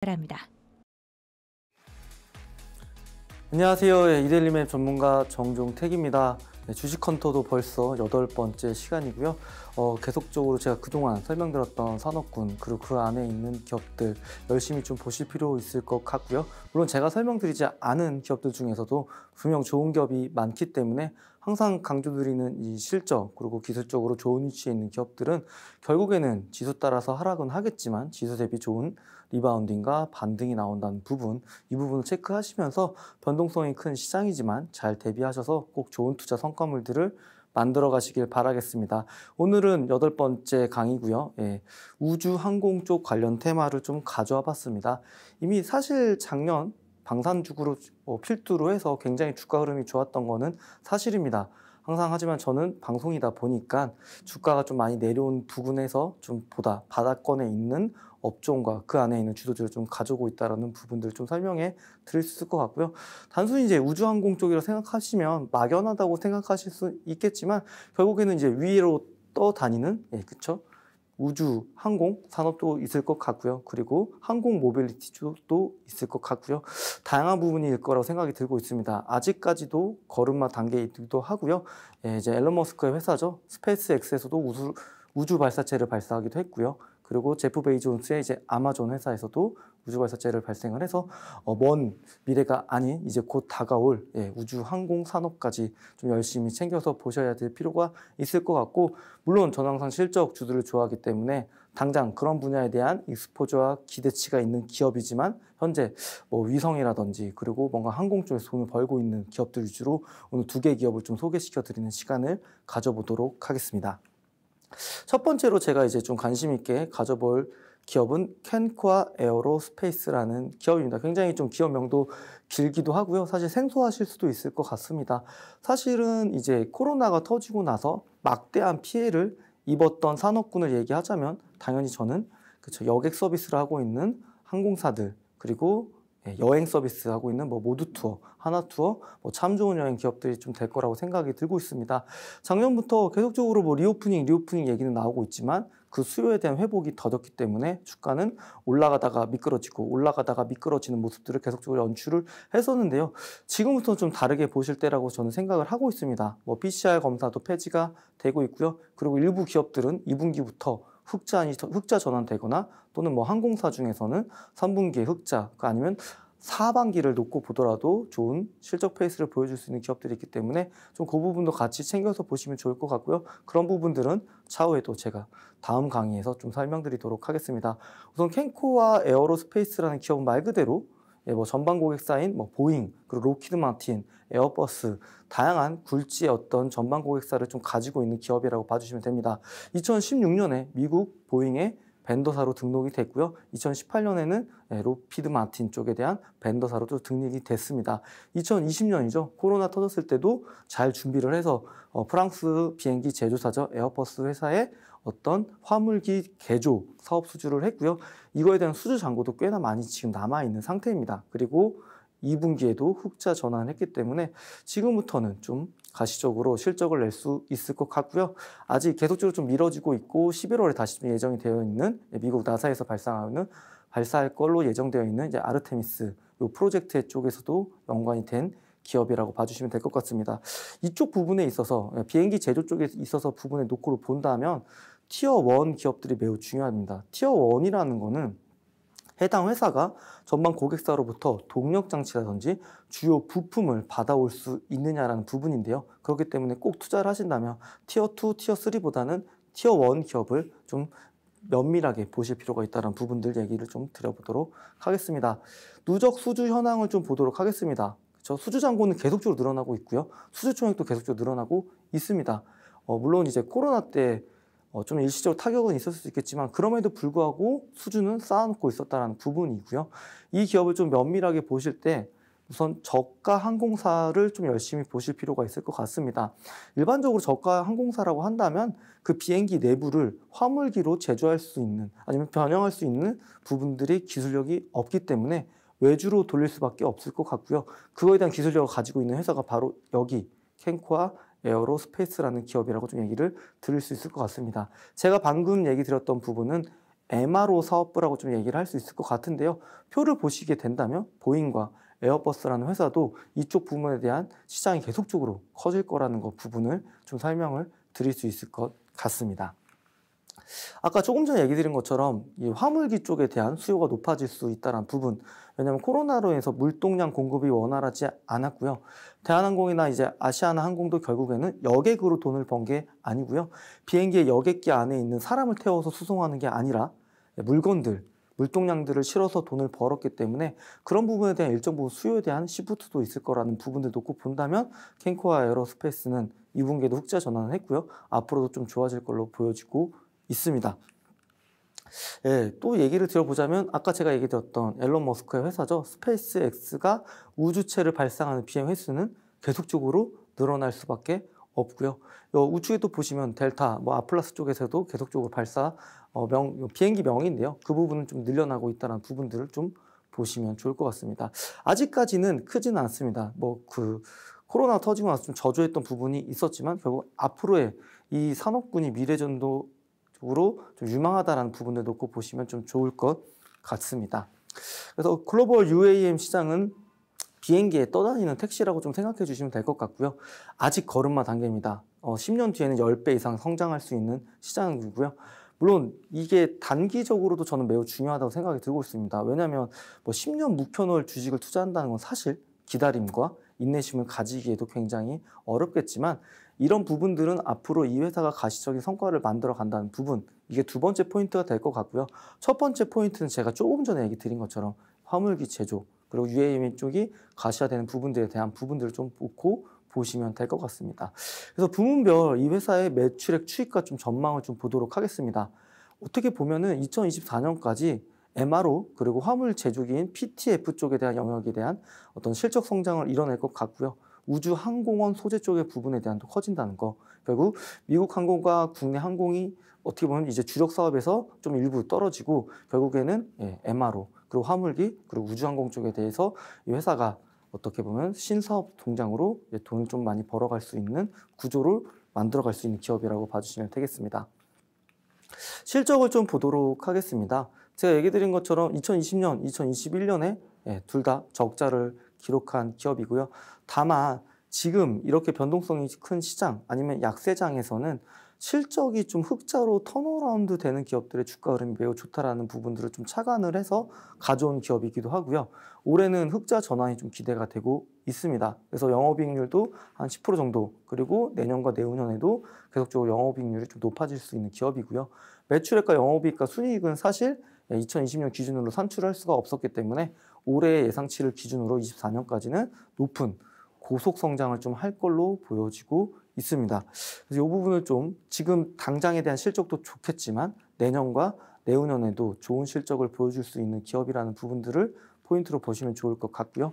바랍니다. 안녕하세요. 예, 이델리맵 전문가 정종택입니다. 네, 주식 컨터도 벌써 여덟 번째 시간이고요. 어, 계속적으로 제가 그동안 설명드렸던 산업군 그리고 그 안에 있는 기업들 열심히 좀 보실 필요 있을 것 같고요. 물론 제가 설명드리지 않은 기업들 중에서도 분명 좋은 기업이 많기 때문에 항상 강조드리는 이 실적 그리고 기술적으로 좋은 위치에 있는 기업들은 결국에는 지수 따라서 하락은 하겠지만 지수 대비 좋은 리바운딩과 반등이 나온다는 부분 이 부분을 체크하시면서 변동성이 큰 시장이지만 잘 대비하셔서 꼭 좋은 투자 성과물들을 만들어 가시길 바라겠습니다. 오늘은 여덟 번째 강의고요. 예, 우주 항공 쪽 관련 테마를 좀 가져와 봤습니다. 이미 사실 작년 방산주구로 어, 필두로 해서 굉장히 주가 흐름이 좋았던 거는 사실입니다. 항상 하지만 저는 방송이다 보니까 주가가 좀 많이 내려온 부근에서 좀 보다 바닥권에 있는 업종과 그 안에 있는 주도주를 좀 가지고 있다라는 부분들을 좀 설명해 드릴 수 있을 것 같고요. 단순히 이제 우주항공 쪽이라 생각하시면 막연하다고 생각하실 수 있겠지만 결국에는 이제 위로 떠다니는 예, 그쵸? 우주, 항공 산업도 있을 것 같고요. 그리고 항공 모빌리티도 있을 것 같고요. 다양한 부분일 거라고 생각이 들고 있습니다. 아직까지도 걸음마 단계이기도 하고요. 예, 이제 앨런 머스크의 회사죠. 스페이스 X에서도 우주, 우주 발사체를 발사하기도 했고요. 그리고 제프 베이존스의 이제 아마존 회사에서도 우주발사체를 발생을 해서 어, 먼 미래가 아닌 이제 곧 다가올 예, 우주 항공 산업까지 좀 열심히 챙겨서 보셔야 될 필요가 있을 것 같고 물론 저는 항상 실적 주들을 좋아하기 때문에 당장 그런 분야에 대한 익스포저와 기대치가 있는 기업이지만 현재 뭐 위성이라든지 그리고 뭔가 항공 쪽에서 돈을 벌고 있는 기업들 위주로 오늘 두 개 기업을 좀 소개시켜 드리는 시간을 가져보도록 하겠습니다. 첫 번째로 제가 이제 좀 관심 있게 가져볼 기업은 캔코아 에어로스페이스라는 기업입니다. 굉장히 좀 기업명도 길기도 하고요. 사실 생소하실 수도 있을 것 같습니다. 사실은 이제 코로나가 터지고 나서 막대한 피해를 입었던 산업군을 얘기하자면 당연히 저는 그쵸, 여객 서비스를 하고 있는 항공사들 그리고 예, 여행 서비스 하고 있는 뭐 모두 투어, 하나 투어, 뭐참 좋은 여행 기업들이 좀 될 거라고 생각이 들고 있습니다. 작년부터 계속적으로 뭐 리오프닝, 리오프닝 얘기는 나오고 있지만 그 수요에 대한 회복이 더뎠기 때문에 주가는 올라가다가 미끄러지고 올라가다가 미끄러지는 모습들을 계속적으로 연출을 했었는데요. 지금부터 좀 다르게 보실 때라고 저는 생각을 하고 있습니다. 뭐 PCR 검사도 폐지가 되고 있고요. 그리고 일부 기업들은 2분기부터 흑자이 흑자 전환되거나 또는 뭐 항공사 중에서는 3분기에 흑자 아니면 4반기를 놓고 보더라도 좋은 실적 페이스를 보여줄 수 있는 기업들이 있기 때문에 좀 그 부분도 같이 챙겨서 보시면 좋을 것 같고요. 그런 부분들은 차후에도 제가 다음 강의에서 좀 설명드리도록 하겠습니다. 우선 캔코와 에어로스페이스라는 기업은 말 그대로 예, 뭐 전방 고객사인 뭐 보잉 그리고 로키드 마틴, 에어버스 다양한 굴지의 어떤 전방 고객사를 좀 가지고 있는 기업이라고 봐주시면 됩니다. 2016년에 미국 보잉의 벤더사로 등록이 됐고요. 2018년에는 예, 로피드 마틴 쪽에 대한 벤더사로 도 등록이 됐습니다. 2020년이죠. 코로나 터졌을 때도 잘 준비를 해서 어, 프랑스 비행기 제조사죠. 에어버스 회사에 어떤 화물기 개조 사업 수주를 했고요. 이거에 대한 수주 잔고도 꽤나 많이 지금 남아 있는 상태입니다. 그리고 2분기에도 흑자 전환했기 때문에 지금부터는 좀 가시적으로 실적을 낼 수 있을 것 같고요. 아직 계속적으로 좀 미뤄지고 있고 11월에 다시 좀 예정이 되어 있는 미국 나사에서 발사하는 발사할 걸로 예정되어 있는 이제 아르테미스 요 프로젝트 쪽에서도 연관이 된 기업이라고 봐주시면 될 것 같습니다. 이쪽 부분에 있어서 예, 비행기 제조 쪽에 있어서 부분의 노크로 본다면 티어 1 기업들이 매우 중요합니다. 티어 1이라는 거는 해당 회사가 전방 고객사로부터 동력 장치라든지 주요 부품을 받아올 수 있느냐라는 부분인데요. 그렇기 때문에 꼭 투자를 하신다면 티어 2, 티어 3보다는 티어 1 기업을 좀 면밀하게 보실 필요가 있다는 부분들 얘기를 좀 드려보도록 하겠습니다. 누적 수주 현황을 좀 보도록 하겠습니다. 저 수주 잔고는 계속적으로 늘어나고 있고요. 수주 총액도 계속적으로 늘어나고 있습니다. 어, 물론 이제 코로나 때 어, 일시적으로 타격은 있었을 수 있겠지만 그럼에도 불구하고 수주는 쌓아놓고 있었다는 부분이고요. 이 기업을 좀 면밀하게 보실 때 우선 저가 항공사를 좀 열심히 보실 필요가 있을 것 같습니다. 일반적으로 저가 항공사라고 한다면 그 비행기 내부를 화물기로 제조할 수 있는 아니면 변형할 수 있는 부분들이 기술력이 없기 때문에 외주로 돌릴 수밖에 없을 것 같고요. 그거에 대한 기술력을 가지고 있는 회사가 바로 여기 캔코와 에어로 스페이스라는 기업이라고 좀 얘기를 들을 수 있을 것 같습니다. 제가 방금 얘기 드렸던 부분은 MRO 사업부라고 좀 얘기를 할 수 있을 것 같은데요. 표를 보시게 된다면 보잉과 에어버스라는 회사도 이쪽 부분에 대한 시장이 계속적으로 커질 거라는 것 부분을 좀 설명을 드릴 수 있을 것 같습니다. 아까 조금 전에 얘기 드린 것처럼 이 화물기 쪽에 대한 수요가 높아질 수 있다는 부분. 왜냐하면 코로나로 인해서 물동량 공급이 원활하지 않았고요. 대한항공이나 이제 아시아나 항공도 결국에는 여객으로 돈을 번 게 아니고요. 비행기의 여객기 안에 있는 사람을 태워서 수송하는 게 아니라 물건들, 물동량들을 실어서 돈을 벌었기 때문에 그런 부분에 대한 일정 부분 수요에 대한 시프트도 있을 거라는 부분들 놓고 본다면 캔코아 에어로스페이스는 이분기에도 흑자 전환을 했고요. 앞으로도 좀 좋아질 걸로 보여지고 있습니다. 예, 또 얘기를 들어보자면 아까 제가 얘기드렸던 앨런 머스크의 회사죠. 스페이스X가 우주체를 발상하는 비행 횟수는 계속적으로 늘어날 수밖에 없고요. 우측에 또 보시면 델타, 뭐 아플라스 쪽에서도 계속적으로 발사 어, 명, 비행기 명인데요. 그 부분은 좀 늘려나고 있다는 부분들을 좀 보시면 좋을 것 같습니다. 아직까지는 크지는 않습니다. 뭐 그 코로나 터지고 나서 좀 저조했던 부분이 있었지만 결국 앞으로의 이 산업군이 미래전도 쪽으로 좀 유망하다라는 부분을 놓고 보시면 좀 좋을 것 같습니다. 그래서 글로벌 UAM 시장은 비행기에 떠다니는 택시라고 좀 생각해 주시면 될 것 같고요. 아직 걸음마 단계입니다. 어, 10년 뒤에는 10배 이상 성장할 수 있는 시장이고요. 물론 이게 단기적으로도 저는 매우 중요하다고 생각이 들고 있습니다. 왜냐하면 뭐 10년 묵혀놓을 주식을 투자한다는 건 사실 기다림과 인내심을 가지기에도 굉장히 어렵겠지만 이런 부분들은 앞으로 이 회사가 가시적인 성과를 만들어 간다는 부분 이게 두 번째 포인트가 될 것 같고요. 첫 번째 포인트는 제가 조금 전에 얘기 드린 것처럼 화물기 제조 그리고 UAM 쪽이 가시화되는 부분들에 대한 부분들을 좀 보고 보시면 될 것 같습니다. 그래서 부문별 이 회사의 매출액 추이가 좀 전망을 좀 보도록 하겠습니다. 어떻게 보면은 2024년까지 MRO 그리고 화물 제조기인 PTF 쪽에 대한 영역에 대한 어떤 실적 성장을 이뤄낼 것 같고요. 우주 항공원 소재 쪽의 부분에 대한 또 커진다는 거. 결국 미국 항공과 국내 항공이 어떻게 보면 이제 주력 사업에서 좀 일부 떨어지고 결국에는 예, MRO 그리고 화물기 그리고 우주항공 쪽에 대해서 이 회사가 어떻게 보면 신사업 동장으로 돈을 좀 많이 벌어갈 수 있는 구조를 만들어갈 수 있는 기업이라고 봐주시면 되겠습니다. 실적을 좀 보도록 하겠습니다. 제가 얘기 드린 것처럼 2020년, 2021년에 예, 둘다 적자를 기록한 기업이고요. 다만 지금 이렇게 변동성이 큰 시장 아니면 약세장에서는 실적이 좀 흑자로 턴어라운드 되는 기업들의 주가 흐름이 매우 좋다라는 부분들을 좀 착안을 해서 가져온 기업이기도 하고요. 올해는 흑자 전환이 좀 기대가 되고 있습니다. 그래서 영업이익률도 한 10% 정도 그리고 내년과 내후년에도 계속적으로 영업이익률이 좀 높아질 수 있는 기업이고요. 매출액과 영업이익과 순이익은 사실 2020년 기준으로 산출할 수가 없었기 때문에 올해 예상치를 기준으로 24년까지는 높은 고속 성장을 좀 할 걸로 보여지고 있습니다. 그래서 이 부분을 좀 지금 당장에 대한 실적도 좋겠지만 내년과 내후년에도 좋은 실적을 보여줄 수 있는 기업이라는 부분들을 포인트로 보시면 좋을 것 같고요.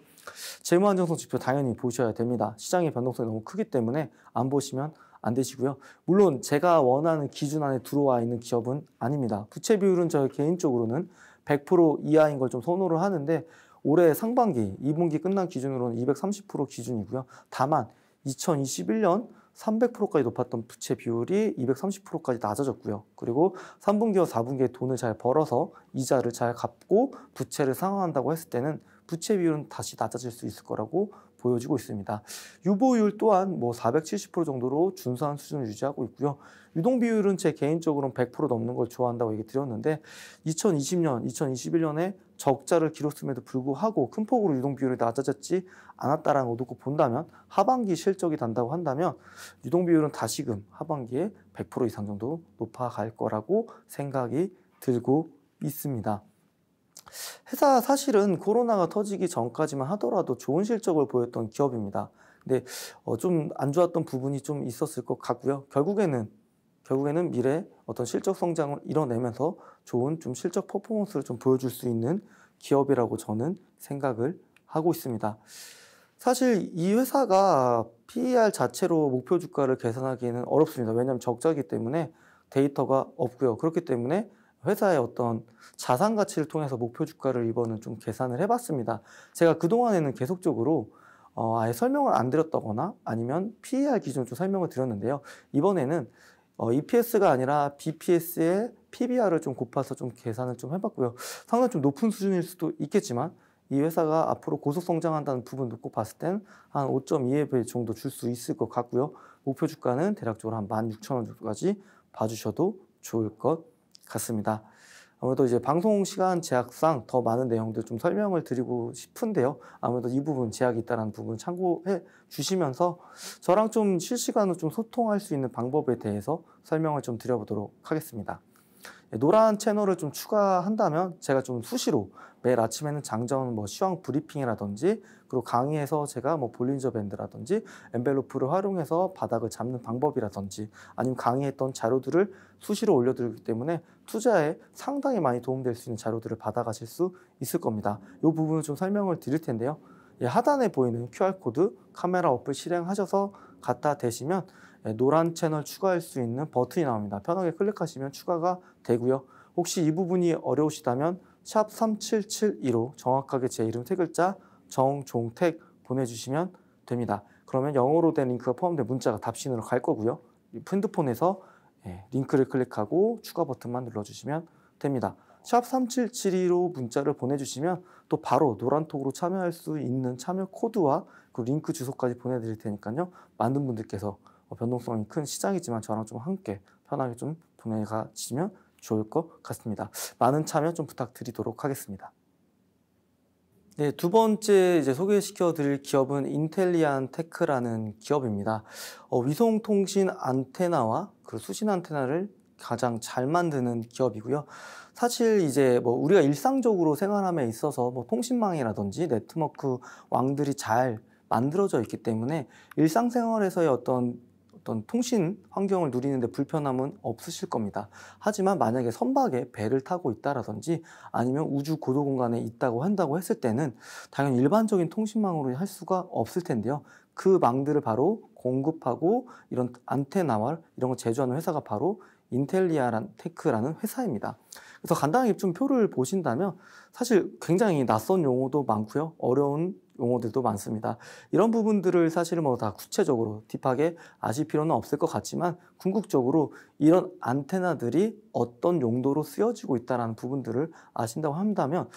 재무 안정성 지표 당연히 보셔야 됩니다. 시장의 변동성이 너무 크기 때문에 안 보시면 안 되시고요. 물론 제가 원하는 기준 안에 들어와 있는 기업은 아닙니다. 부채 비율은 저 개인적으로는 100% 이하인 걸 좀 선호를 하는데 올해 상반기, 2분기 끝난 기준으로는 230% 기준이고요. 다만 2021년 300%까지 높았던 부채 비율이 230%까지 낮아졌고요. 그리고 3분기와 4분기에 돈을 잘 벌어서 이자를 잘 갚고 부채를 상환한다고 했을 때는 부채 비율은 다시 낮아질 수 있을 거라고 보여지고 있습니다. 유보율 또한 뭐 470% 정도로 준수한 수준을 유지하고 있고요. 유동 비율은 제 개인적으로는 100% 넘는 걸 좋아한다고 얘기 드렸는데 2020년, 2021년에 적자를 기록했음에도 불구하고 큰 폭으로 유동 비율이 낮아졌지 않았다라는 것도 본다면 하반기 실적이 단다고 한다면 유동 비율은 다시금 하반기에 100% 이상 정도 높아갈 거라고 생각이 들고 있습니다. 회사 사실은 코로나가 터지기 전까지만 하더라도 좋은 실적을 보였던 기업입니다. 근데 어, 좀안 좋았던 부분이 좀 있었을 것 같고요. 결국에는 결국에는 미래 어떤 실적 성장을 이뤄내면서 좋은 좀 실적 퍼포먼스를 좀 보여줄 수 있는 기업이라고 저는 생각을 하고 있습니다. 사실 이 회사가 PER 자체로 목표 주가를 계산하기는 에 어렵습니다. 왜냐하면 적자기 이 때문에 데이터가 없고요. 그렇기 때문에 회사의 어떤 자산 가치를 통해서 목표 주가를 이번은 좀 계산을 해봤습니다. 제가 그동안에는 계속적으로 어, 아예 설명을 안 드렸다거나 아니면 PER 기준으로 설명을 드렸는데요. 이번에는 어, EPS가 아니라 BPS의 PBR을 좀 곱해서 좀 계산을 좀 해봤고요. 상당히 좀 높은 수준일 수도 있겠지만 이 회사가 앞으로 고속 성장한다는 부분 놓고 봤을 땐 한 5.2배 정도 줄 수 있을 것 같고요. 목표 주가는 대략적으로 한 16,000원 정도까지 봐주셔도 좋을 것 같습니다. 같습니다. 아무래도 이제 방송 시간 제약상 더 많은 내용들 좀 설명을 드리고 싶은데요. 아무래도 이 부분 제약이 있다는 부분 참고해 주시면서 저랑 좀 실시간으로 좀 소통할 수 있는 방법에 대해서 설명을 좀 드려보도록 하겠습니다. 예, 노란 채널을 좀 추가한다면 제가 좀 수시로 매일 아침에는 장전 뭐 시황 브리핑이라든지 그리고 강의에서 제가 뭐 볼린저 밴드라든지 엠벨로프를 활용해서 바닥을 잡는 방법이라든지 아니면 강의했던 자료들을 수시로 올려드리기 때문에 투자에 상당히 많이 도움될 수 있는 자료들을 받아가실 수 있을 겁니다. 이 부분을 좀 설명을 드릴 텐데요. 예, 하단에 보이는 QR코드 카메라 어플 실행하셔서 갖다 대시면 예, 노란 채널 추가할 수 있는 버튼이 나옵니다. 편하게 클릭하시면 추가가 되고요. 혹시 이 부분이 어려우시다면 샵 3772로 정확하게 제 이름 세 글자 정종택 보내주시면 됩니다. 그러면 영어로 된 링크가 그 포함된 문자가 답신으로 갈 거고요. 핸드폰에서 예, 링크를 클릭하고 추가 버튼만 눌러주시면 됩니다. 샵 3772로 문자를 보내주시면 또 바로 노란톡으로 참여할 수 있는 참여 코드와 그 링크 주소까지 보내드릴 테니까요. 많은 분들께서 어, 변동성이 큰 시장이지만 저랑 좀 함께 편하게 좀동행 가시면 좋을 것 같습니다. 많은 참여 좀 부탁드리도록 하겠습니다. 네, 두 번째 이제 소개시켜 드릴 기업은 인텔리안 테크라는 기업입니다. 어, 위성통신 안테나와 그 수신 안테나를 가장 잘 만드는 기업이고요. 사실 이제 뭐 우리가 일상적으로 생활함에 있어서 뭐 통신망이라든지 네트워크 왕들이 잘 만들어져 있기 때문에 일상생활에서의 어떤 어떤 통신 환경을 누리는데 불편함은 없으실 겁니다. 하지만 만약에 선박에 배를 타고 있다라든지 아니면 우주 고도 공간에 있다고 한다고 했을 때는 당연히 일반적인 통신망으로 할 수가 없을 텐데요. 그 망들을 바로 공급하고 이런 안테나와 이런 걸 제조하는 회사가 바로 인텔리아란 테크라는 회사입니다. 그래서 간단하게 입표를 보신다면 사실 굉장히 낯선 용어도 많고요. 어려운 용어들도 많습니다. 이런 부분들을 사실 뭐 다 구체적으로 딥하게 아실 필요는 없을 것 같지만 궁극적으로 이런 안테나들이 어떤 용도로 쓰여지고 있다는 부분들을 아신다고 한다면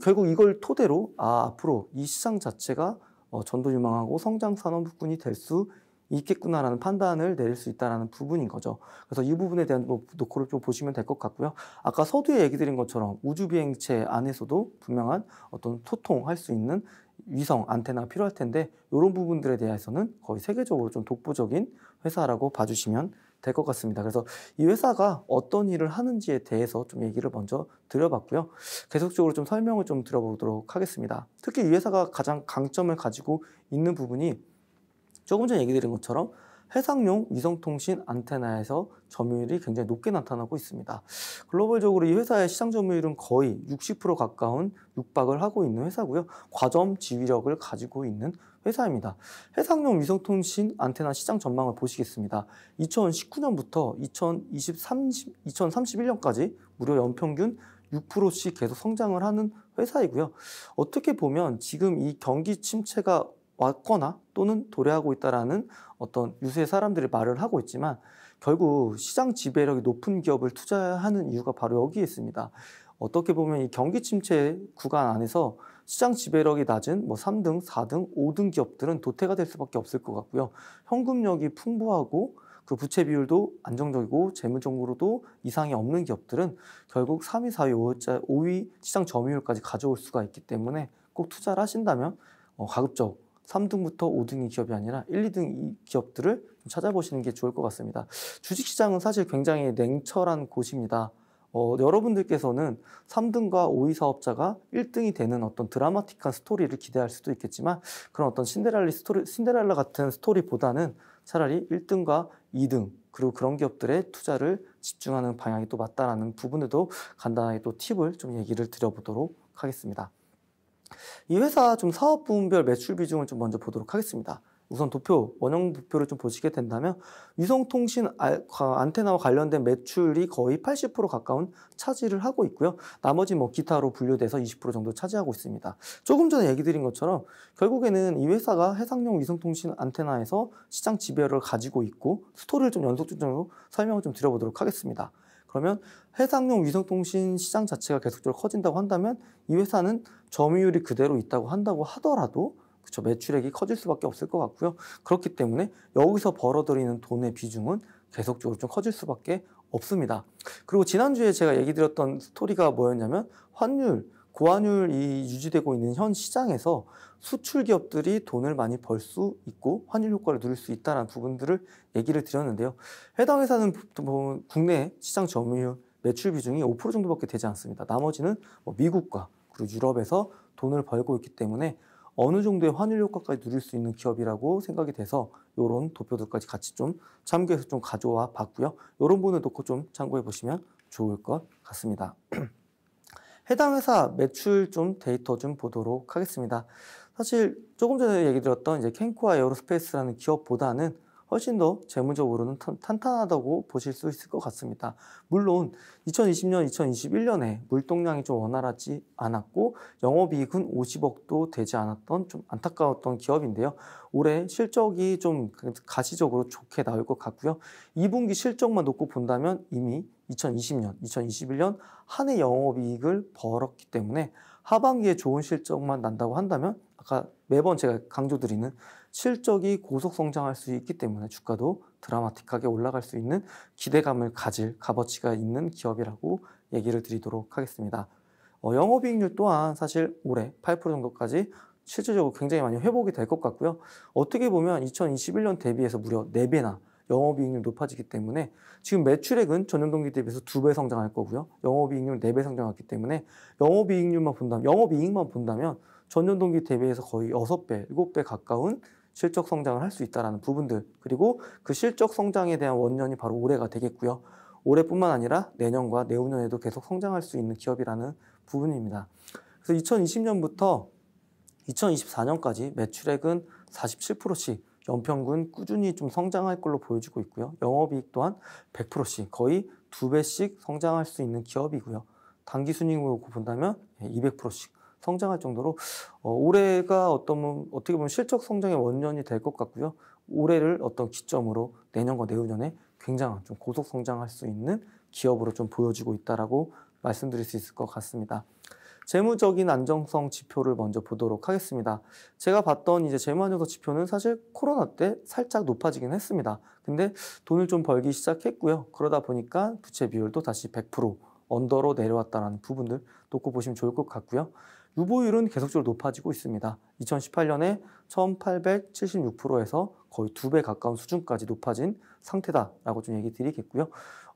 결국 이걸 토대로 아, 앞으로 이 시장 자체가 어, 전도유망하고 성장산업군이 될수 있겠구나라는 판단을 내릴 수 있다라는 부분인 거죠. 그래서 이 부분에 대한 노크를좀 뭐 보시면 될 것 같고요. 아까 서두에 얘기 드린 것처럼 우주 비행체 안에서도 분명한 어떤 소통할 수 있는 위성 안테나가 필요할 텐데 이런 부분들에 대해서는 거의 세계적으로 좀 독보적인 회사라고 봐주시면 될 것 같습니다. 그래서 이 회사가 어떤 일을 하는지에 대해서 좀 얘기를 먼저 드려봤고요. 계속적으로 좀 설명을 좀 들어보도록 하겠습니다. 특히 이 회사가 가장 강점을 가지고 있는 부분이 조금 전에 얘기 드린 것처럼 해상용 위성통신 안테나에서 점유율이 굉장히 높게 나타나고 있습니다. 글로벌적으로 이 회사의 시장 점유율은 거의 60% 가까운 육박을 하고 있는 회사고요. 과점 지휘력을 가지고 있는 회사입니다. 해상용 위성통신 안테나 시장 전망을 보시겠습니다. 2019년부터 2023, 2031년까지 무려 연평균 6%씩 계속 성장을 하는 회사이고요. 어떻게 보면 지금 이 경기 침체가 왔거나 또는 도래하고 있다라는 어떤 유수의 사람들이 말을 하고 있지만 결국 시장 지배력이 높은 기업을 투자하는 이유가 바로 여기에 있습니다. 어떻게 보면 이 경기 침체 구간 안에서 시장 지배력이 낮은 뭐 3등, 4등, 5등 기업들은 도태가 될 수밖에 없을 것 같고요. 현금력이 풍부하고 그 부채 비율도 안정적이고 재무 정보로도 이상이 없는 기업들은 결국 3위, 4위, 5위 시장 점유율까지 가져올 수가 있기 때문에 꼭 투자를 하신다면 어, 가급적 3등부터 5등이 기업이 아니라 1, 2등 기업들을 찾아보시는 게 좋을 것 같습니다. 주식시장은 사실 굉장히 냉철한 곳입니다. 어, 여러분들께서는 3등과 5위 사업자가 1등이 되는 어떤 드라마틱한 스토리를 기대할 수도 있겠지만 그런 어떤 신데렐리 스토리, 신데렐라 같은 스토리보다는 차라리 1등과 2등 그리고 그런 기업들의 투자를 집중하는 방향이 또 맞다라는 부분에도 간단하게 또 팁을 좀 얘기를 드려보도록 하겠습니다. 이 회사 좀 사업 부문별 매출 비중을 좀 먼저 보도록 하겠습니다. 우선 도표, 원형 도표를 좀 보시게 된다면 위성통신 어, 안테나와 관련된 매출이 거의 80% 가까운 차지를 하고 있고요. 나머지 뭐 기타로 분류돼서 20% 정도 차지하고 있습니다. 조금 전에 얘기 드린 것처럼 결국에는 이 회사가 해상용 위성통신 안테나에서 시장 지배를 가지고 있고 스토리를 좀 연속적으로 설명을 좀 드려보도록 하겠습니다. 그러면 해상용 위성통신 시장 자체가 계속적으로 커진다고 한다면 이 회사는 점유율이 그대로 있다고 한다고 하더라도 그쵸 매출액이 커질 수밖에 없을 것 같고요. 그렇기 때문에 여기서 벌어들이는 돈의 비중은 계속적으로 좀 커질 수밖에 없습니다. 그리고 지난주에 제가 얘기 드렸던 스토리가 뭐였냐면 환율 고환율이 유지되고 있는 현 시장에서 수출 기업들이 돈을 많이 벌 수 있고 환율 효과를 누릴 수 있다는 부분들을 얘기를 드렸는데요. 해당 회사는 국내 시장 점유율 매출 비중이 5% 정도밖에 되지 않습니다. 나머지는 뭐 미국과 그리고 유럽에서 돈을 벌고 있기 때문에 어느 정도의 환율 효과까지 누릴 수 있는 기업이라고 생각이 돼서 이런 도표들까지 같이 좀 참고해서 좀 가져와 봤고요. 이런 부분을 놓고 좀 참고해 보시면 좋을 것 같습니다. 해당 회사 매출 좀 데이터 좀 보도록 하겠습니다. 사실 조금 전에 얘기 드렸던 이제 캔코아 에어로스페이스라는 기업보다는 훨씬 더 재무적으로는 탄탄하다고 보실 수 있을 것 같습니다. 물론 2020년, 2021년에 물동량이 좀 원활하지 않았고 영업이익은 50억도 되지 않았던 좀 안타까웠던 기업인데요. 올해 실적이 좀 그, 가시적으로 좋게 나올 것 같고요. 2분기 실적만 놓고 본다면 이미 2020년, 2021년 한 해 영업이익을 벌었기 때문에 하반기에 좋은 실적만 난다고 한다면 아까 매번 제가 강조드리는 실적이 고속 성장할 수 있기 때문에 주가도 드라마틱하게 올라갈 수 있는 기대감을 가질 값어치가 있는 기업이라고 얘기를 드리도록 하겠습니다. 어, 영업이익률 또한 사실 올해 8% 정도까지 실질적으로 굉장히 많이 회복이 될 것 같고요. 어떻게 보면 2021년 대비해서 무려 4배나 영업이익률 높아지기 때문에 지금 매출액은 전년 동기 대비해서 2배 성장할 거고요. 영업이익률 4배 성장했기 때문에 영업이익률만 본다면 영업이익만 본다면 전년 동기 대비해서 거의 6배7배 가까운 실적 성장을 할 수있다는 부분들 그리고 그 실적 성장에 대한 원년이 바로 올해가 되겠고요. 올해뿐만 아니라 내년과 내후년에도 계속 성장할 수 있는 기업이라는 부분입니다. 그래서 2020년부터 2024년까지 매출액은 47%씩 연평균 꾸준히 좀 성장할 걸로 보여지고 있고요. 영업이익 또한 100%씩 거의 두 배씩 성장할 수 있는 기업이고요. 단기 순이익으로 본다면 200%씩 예, 성장할 정도로 어, 올해가 어떤 어떻게 보면 실적 성장의 원년이 될 것 같고요. 올해를 어떤 기점으로 내년과 내후년에 굉장한 좀 고속 성장할 수 있는 기업으로 좀 보여지고 있다라고 말씀드릴 수 있을 것 같습니다. 재무적인 안정성 지표를 먼저 보도록 하겠습니다. 제가 봤던 이제 재무안정성 지표는 사실 코로나 때 살짝 높아지긴 했습니다. 근데 돈을 좀 벌기 시작했고요. 그러다 보니까 부채 비율도 다시 100% 언더로 내려왔다는 부분들 놓고 보시면 좋을 것 같고요. 유보율은 계속적으로 높아지고 있습니다. 2018년에 1876%에서 거의 두 배 가까운 수준까지 높아진 상태다라고 좀 얘기 드리겠고요.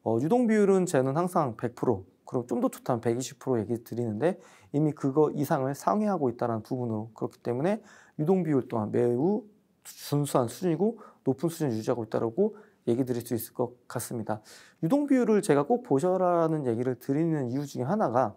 어, 유동 비율은 저는 항상 100% 그럼 좀 더 좋다면 120% 얘기 드리는데 이미 그거 이상을 상회하고 있다는 부분으로 그렇기 때문에 유동 비율 또한 매우 준수한 수준이고 높은 수준을 유지하고 있다고 얘기 드릴 수 있을 것 같습니다. 유동 비율을 제가 꼭 보셔라는 얘기를 드리는 이유 중에 하나가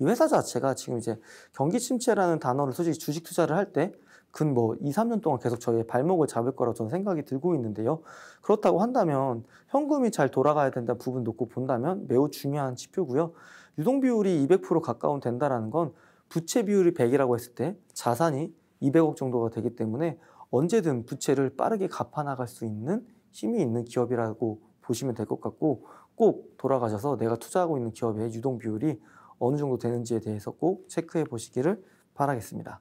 이 회사 자체가 지금 이제 경기 침체라는 단어를 솔직히 주식 투자를 할 때 근뭐 2, 3년 동안 계속 저희의 발목을 잡을 거라고 저는 생각이 들고 있는데요. 그렇다고 한다면 현금이 잘 돌아가야 된다 는 부분 놓고 본다면 매우 중요한 지표고요. 유동 비율이 200% 가까운 된다라는 건 부채 비율이 100이라고 했을 때 자산이 200억 정도가 되기 때문에 언제든 부채를 빠르게 갚아 나갈 수 있는 힘이 있는 기업이라고 보시면 될 것 같고 꼭 돌아가셔서 내가 투자하고 있는 기업의 유동 비율이 어느 정도 되는지에 대해서 꼭 체크해 보시기를 바라겠습니다.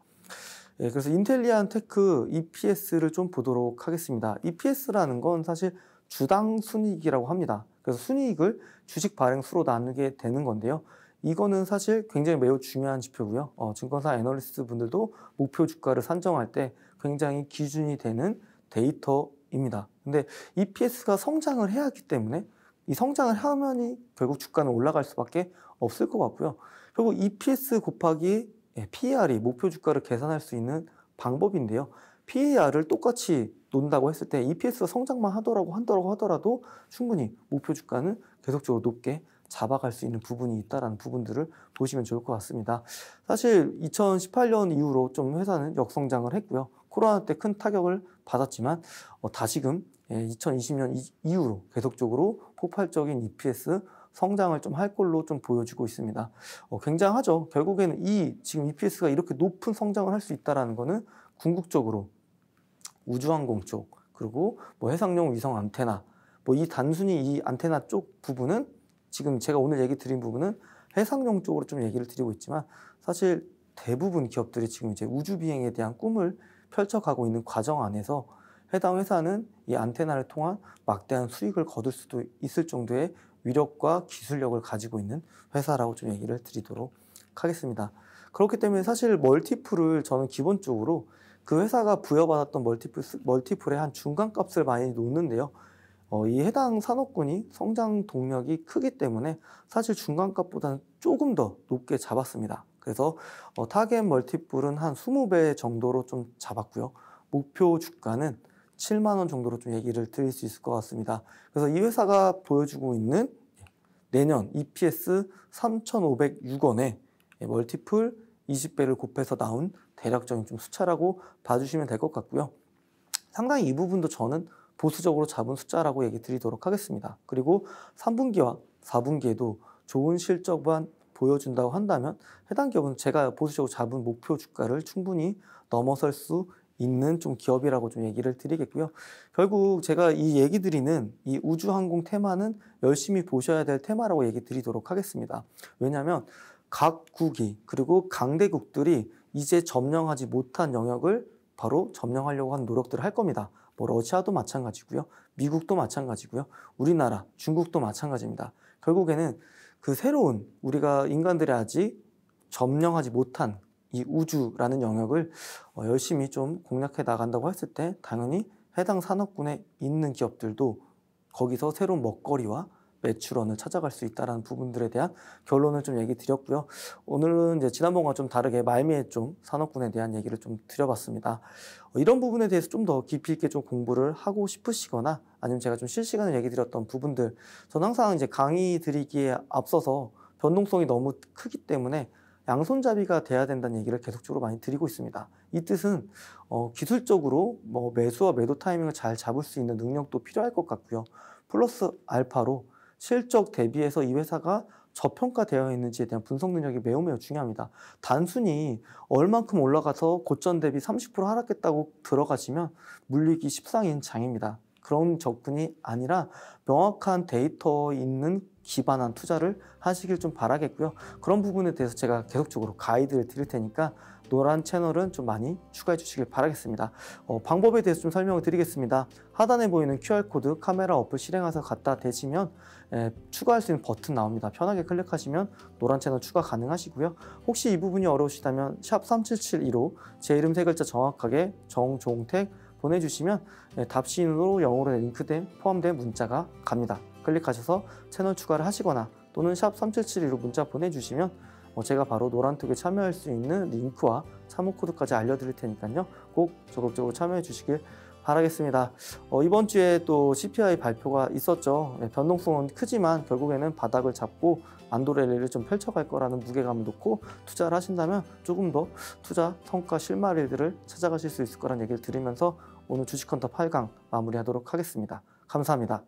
예, 그래서 인텔리안 테크 EPS를 좀 보도록 하겠습니다. EPS라는 건 사실 주당 순이익이라고 합니다. 그래서 순이익을 주식 발행 수로 나누게 되는 건데요. 이거는 사실 굉장히 매우 중요한 지표고요. 어, 증권사 애널리스트 분들도 목표 주가를 산정할 때 굉장히 기준이 되는 데이터입니다. 근데 EPS가 성장을 해야 하기 때문에 이 성장을 하면이 결국 주가는 올라갈 수밖에 없을 것 같고요. 결국 EPS 곱하기 예, PER이 목표 주가를 계산할 수 있는 방법인데요. PER을 똑같이 논다고 했을 때 EPS가 성장만 하더라고 한다고 하더라도 충분히 목표 주가는 계속적으로 높게 잡아갈 수 있는 부분이 있다라는 부분들을 보시면 좋을 것 같습니다. 사실 2018년 이후로 좀 회사는 역성장을 했고요. 코로나 때 큰 타격을 받았지만 어, 다시금 2020년 예, 이후로 계속적으로 폭발적인 EPS 성장을 좀 할 걸로 좀 보여지고 있습니다. 어, 굉장하죠. 결국에는 이 지금 EPS가 이렇게 높은 성장을 할 수 있다라는 거는 궁극적으로 우주항공 쪽 그리고 뭐 해상용 위성 안테나 뭐 이 단순히 이 안테나 쪽 부분은 지금 제가 오늘 얘기 드린 부분은 해상용 쪽으로 좀 얘기를 드리고 있지만 사실 대부분 기업들이 지금 이제 우주 비행에 대한 꿈을 펼쳐가고 있는 과정 안에서 해당 회사는 이 안테나를 통한 막대한 수익을 거둘 수도 있을 정도의 위력과 기술력을 가지고 있는 회사라고 좀 얘기를 드리도록 하겠습니다. 그렇기 때문에 사실 멀티플을 저는 기본적으로 그 회사가 부여받았던 멀티플, 멀티플의 한 중간값을 많이 놓는데요. 어, 이 해당 산업군이 성장 동력이 크기 때문에 사실 중간값보다는 조금 더 높게 잡았습니다. 그래서 어, 타겟 멀티플은 한 20배 정도로 좀 잡았고요. 목표 주가는 7만 원 정도로 좀 얘기를 드릴 수 있을 것 같습니다. 그래서 이 회사가 보여주고 있는 내년 EPS 3,506원에 멀티플 20배를 곱해서 나온 대략적인 좀 수차라고 봐주시면 될 것 같고요. 상당히 이 부분도 저는 보수적으로 잡은 숫자라고 얘기 드리도록 하겠습니다. 그리고 3분기와 4분기에도 좋은 실적만 보여준다고 한다면 해당 기업은 제가 보수적으로 잡은 목표 주가를 충분히 넘어설 수 있는 좀 기업이라고 좀 얘기를 드리겠고요. 결국 제가 이 얘기 드리는 이 우주항공 테마는 열심히 보셔야 될 테마라고 얘기 드리도록 하겠습니다. 왜냐하면 각 국이 그리고 강대국들이 이제 점령하지 못한 영역을 바로 점령하려고 하는 노력들을 할 겁니다. 뭐 러시아도 마찬가지고요. 미국도 마찬가지고요. 우리나라, 중국도 마찬가지입니다. 결국에는 그 새로운 우리가 인간들이 아직 점령하지 못한 이 우주라는 영역을 어, 열심히 좀 공략해 나간다고 했을 때 당연히 해당 산업군에 있는 기업들도 거기서 새로운 먹거리와 매출원을 찾아갈 수있다는 부분들에 대한 결론을 좀 얘기 드렸고요. 오늘은 이제 지난번과 좀 다르게 말미에 좀 산업군에 대한 얘기를 좀 드려봤습니다. 어, 이런 부분에 대해서 좀 더 깊이 있게 좀 공부를 하고 싶으시거나 아니면 제가 좀실시간으 얘기 드렸던 부분들 저는 항상 이제 강의 드리기에 앞서서 변동성이 너무 크기 때문에 양손잡이가 돼야 된다는 얘기를 계속적으로 많이 드리고 있습니다. 이 뜻은 어, 기술적으로 뭐 매수와 매도 타이밍을 잘 잡을 수 있는 능력도 필요할 것 같고요. 플러스 알파로 실적 대비해서 이 회사가 저평가되어 있는지에 대한 분석 능력이 매우 매우 중요합니다. 단순히 얼만큼 올라가서 고점 대비 30% 하락했다고 들어가시면 물리기 십상인 장입니다. 그런 접근이 아니라 명확한 데이터 있는 기반한 투자를 하시길 좀 바라겠고요. 그런 부분에 대해서 제가 계속적으로 가이드를 드릴 테니까 노란 채널은 좀 많이 추가해 주시길 바라겠습니다. 어, 방법에 대해서 좀 설명을 드리겠습니다. 하단에 보이는 QR코드 카메라 어플 실행해서 갖다 대시면 에, 예, 추가할 수 있는 버튼 나옵니다. 편하게 클릭하시면 노란 채널 추가 가능하시고요. 혹시 이 부분이 어려우시다면 샵 3772로 제 이름 세 글자 정확하게 정종택 보내주시면 예, 답신으로 영어로 링크된 포함된 문자가 갑니다. 클릭하셔서 채널 추가를 하시거나 또는 샵 3772로 문자 보내주시면 어, 제가 바로 노란톡에 참여할 수 있는 링크와 참여 코드까지 알려드릴 테니까요. 꼭 적극적으로 참여해 주시길 바라겠습니다. 어, 이번 주에 또 CPI 발표가 있었죠. 네, 변동성은 크지만 결국에는 바닥을 잡고 안도랠리를 좀 펼쳐갈 거라는 무게감을 놓고 투자를 하신다면 조금 더 투자 성과 실마리들을 찾아가실 수 있을 거란 얘기를 드리면서 오늘 주식헌터 8강 마무리하도록 하겠습니다. 감사합니다.